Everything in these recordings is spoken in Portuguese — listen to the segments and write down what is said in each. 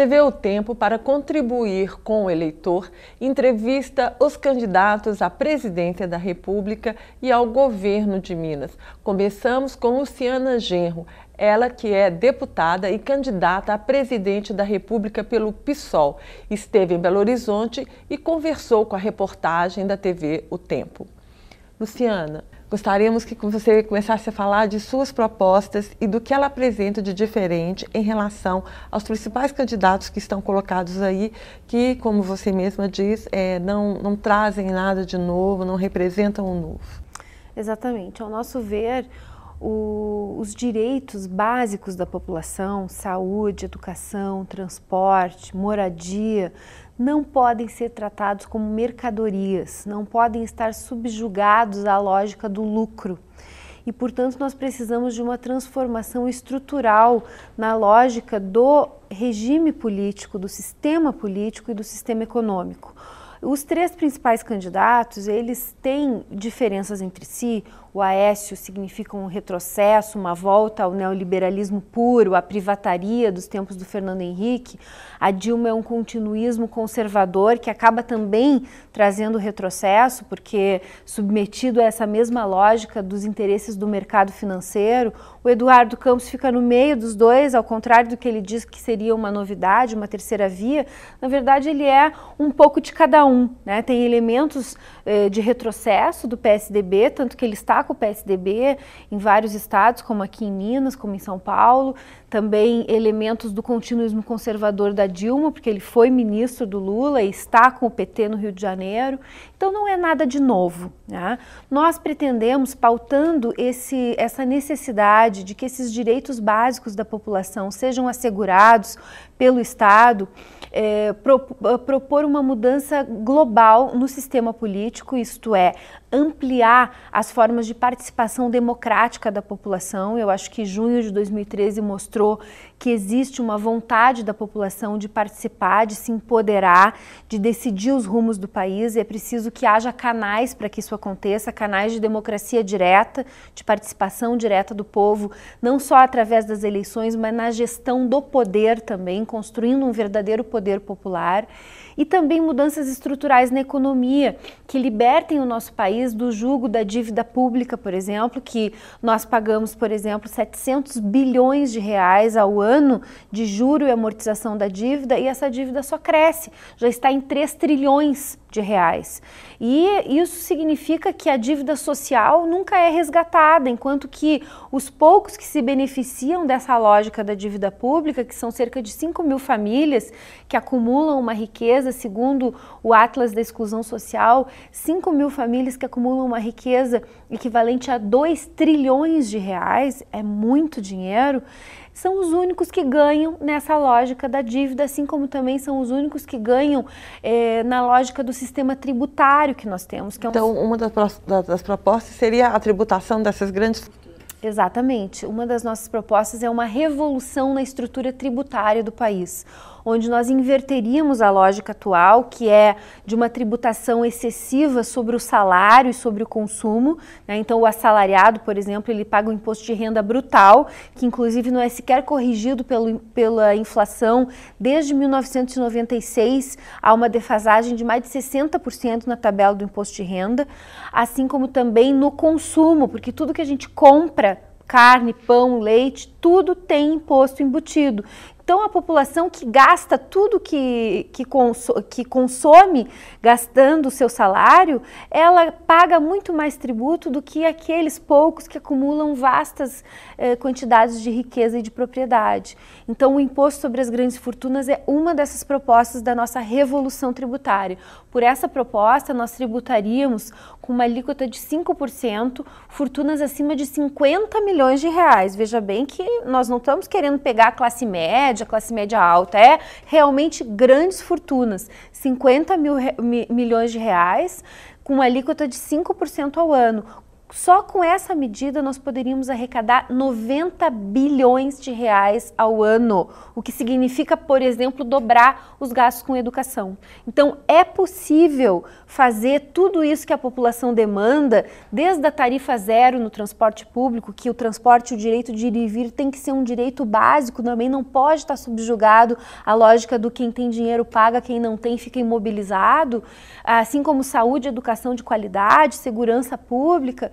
TV O Tempo, para contribuir com o eleitor, entrevista os candidatos à presidência da República e ao governo de Minas. Começamos com Luciana Genro, ela que é deputada e candidata a presidente da República pelo PSOL. Esteve em Belo Horizonte e conversou com a reportagem da TV O Tempo. Luciana, gostaríamos que você começasse a falar de suas propostas e do que ela apresenta de diferente em relação aos principais candidatos que estão colocados aí, que, como você mesma diz, é, não, não trazem nada de novo, não representam o novo. Exatamente. Ao nosso ver, o, os direitos básicos da população, saúde, educação, transporte, moradia, não podem ser tratados como mercadorias, não podem estar subjugados à lógica do lucro. E, portanto, nós precisamos de uma transformação estrutural na lógica do regime político, do sistema político e do sistema econômico. Os três principais candidatos, eles têm diferenças entre si, o Aécio significa um retrocesso, uma volta ao neoliberalismo puro, à privataria dos tempos do Fernando Henrique. A Dilma é um continuismo conservador que acaba também trazendo retrocesso, porque submetido a essa mesma lógica dos interesses do mercado financeiro, o Eduardo Campos fica no meio dos dois, ao contrário do que ele diz que seria uma novidade, uma terceira via. Na verdade, ele é um pouco de cada um. Né? Tem elementos eh, de retrocesso do PSDB, tanto que ele está com o PSDB em vários estados, como aqui em Minas, como em São Paulo, também elementos do continuismo conservador da Dilma, porque ele foi ministro do Lula e está com o PT no Rio de Janeiro. Então não é nada de novo. Né? Nós pretendemos, pautando esse, essa necessidade de que esses direitos básicos da população sejam assegurados pelo Estado, é, pro, é, propor uma mudança global no sistema político, isto é, ampliar as formas de participação democrática da população. Eu acho que junho de 2013 mostrou que existe uma vontade da população de participar, de se empoderar, de decidir os rumos do país. E é preciso que haja canais para que isso aconteça, canais de democracia direta, de participação direta do povo, não só através das eleições, mas na gestão do poder também, construindo um verdadeiro poder popular e também mudanças estruturais na economia que libertem o nosso país do jugo da dívida pública, por exemplo, que nós pagamos, por exemplo, 700 bilhões de reais ao ano de juro e amortização da dívida e essa dívida só cresce, já está em 3 trilhões de reais. E isso significa que a dívida social nunca é resgatada, enquanto que os poucos que se beneficiam dessa lógica da dívida pública, que são cerca de 5 mil famílias que acumulam uma riqueza, segundo o Atlas da Exclusão Social, 5 mil famílias que acumulam uma riqueza equivalente a 2 trilhões de reais, é muito dinheiro são os únicos que ganham nessa lógica da dívida, assim como também são os únicos que ganham eh, na lógica do sistema tributário que nós temos. Que é um... Então, uma das, das propostas seria a tributação dessas grandes Exatamente. Uma das nossas propostas é uma revolução na estrutura tributária do país, onde nós inverteríamos a lógica atual, que é de uma tributação excessiva sobre o salário e sobre o consumo. Né? Então, o assalariado, por exemplo, ele paga um imposto de renda brutal, que inclusive não é sequer corrigido pelo, pela inflação. Desde 1996, há uma defasagem de mais de 60% na tabela do imposto de renda, assim como também no consumo, porque tudo que a gente compra carne, pão, leite, tudo tem imposto embutido. Então, a população que gasta tudo que, que, consome, que consome gastando o seu salário, ela paga muito mais tributo do que aqueles poucos que acumulam vastas eh, quantidades de riqueza e de propriedade. Então, o imposto sobre as grandes fortunas é uma dessas propostas da nossa revolução tributária. Por essa proposta, nós tributaríamos com uma alíquota de 5% fortunas acima de 50 milhões de reais. Veja bem que nós não estamos querendo pegar a classe média média, classe média alta, é realmente grandes fortunas, 50 mil, mi, milhões de reais, com uma alíquota de 5% ao ano. Só com essa medida nós poderíamos arrecadar 90 bilhões de reais ao ano, o que significa, por exemplo, dobrar os gastos com educação. Então é possível fazer tudo isso que a população demanda, desde a tarifa zero no transporte público, que o transporte, o direito de ir e vir tem que ser um direito básico, também não pode estar subjugado à lógica do quem tem dinheiro paga, quem não tem fica imobilizado, assim como saúde, educação de qualidade, segurança pública.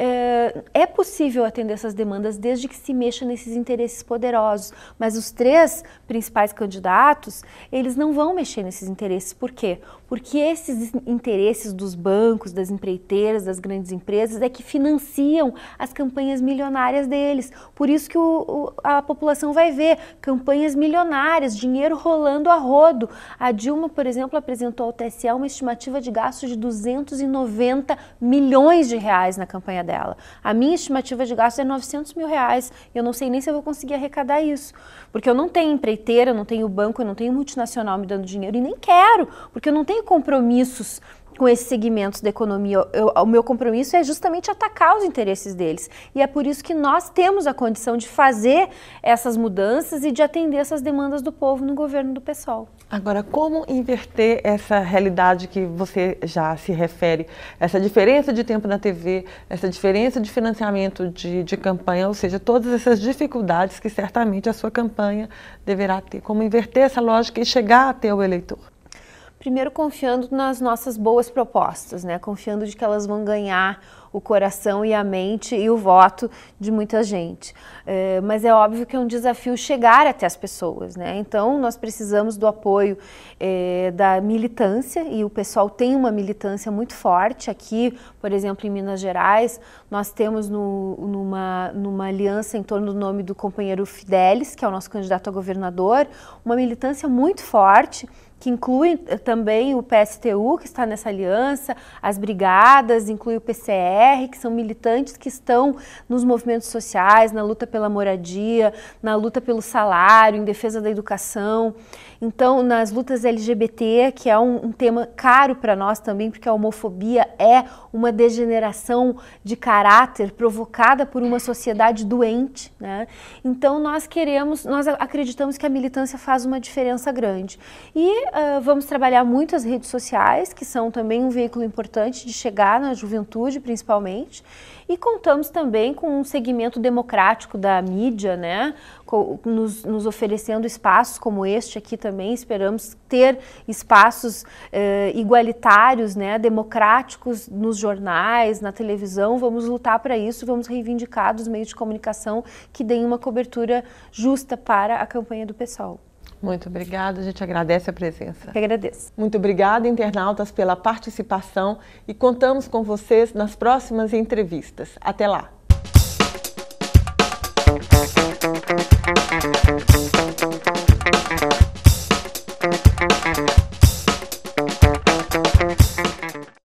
É, é possível atender essas demandas desde que se mexa nesses interesses poderosos. Mas os três principais candidatos, eles não vão mexer nesses interesses. Por quê? Porque esses interesses dos bancos, das empreiteiras, das grandes empresas é que financiam as campanhas milionárias deles. Por isso que o, o, a população vai ver campanhas milionárias, dinheiro rolando a rodo. A Dilma, por exemplo, apresentou ao TSE uma estimativa de gasto de 290 milhões de reais na campanha dela. A minha estimativa de gasto é 900 mil reais e eu não sei nem se eu vou conseguir arrecadar isso, porque eu não tenho empreiteira, eu não tenho banco, eu não tenho multinacional me dando dinheiro e nem quero, porque eu não tenho compromissos com esses segmentos da economia. Eu, o meu compromisso é justamente atacar os interesses deles. E é por isso que nós temos a condição de fazer essas mudanças e de atender essas demandas do povo no governo do PSOL. Agora, como inverter essa realidade que você já se refere, essa diferença de tempo na TV, essa diferença de financiamento de, de campanha, ou seja, todas essas dificuldades que certamente a sua campanha deverá ter? Como inverter essa lógica e chegar até o eleitor? primeiro confiando nas nossas boas propostas, né? Confiando de que elas vão ganhar o coração e a mente e o voto de muita gente. É, mas é óbvio que é um desafio chegar até as pessoas, né? Então nós precisamos do apoio é, da militância e o pessoal tem uma militância muito forte aqui, por exemplo, em Minas Gerais, nós temos no, numa, numa aliança em torno do nome do companheiro Fidelis, que é o nosso candidato a governador, uma militância muito forte que inclui eh, também o PSTU, que está nessa aliança, as brigadas, inclui o PCR, que são militantes que estão nos movimentos sociais, na luta pela moradia, na luta pelo salário, em defesa da educação. Então, nas lutas LGBT, que é um, um tema caro para nós também, porque a homofobia é uma degeneração de caráter provocada por uma sociedade doente. Né? Então, nós queremos, nós acreditamos que a militância faz uma diferença grande. E uh, vamos trabalhar muito as redes sociais, que são também um veículo importante de chegar na juventude, principalmente. E contamos também com um segmento democrático da mídia, né? Nos, nos, oferecendo espaços como este aqui também. Esperamos ter espaços eh, igualitários, né, democráticos nos jornais, na televisão. Vamos lutar para isso, vamos reivindicar dos meios de comunicação que deem uma cobertura justa para a campanha do pessoal muito obrigada, a gente agradece a presença. Eu agradeço. Muito obrigada, internautas, pela participação e contamos com vocês nas próximas entrevistas. Até lá!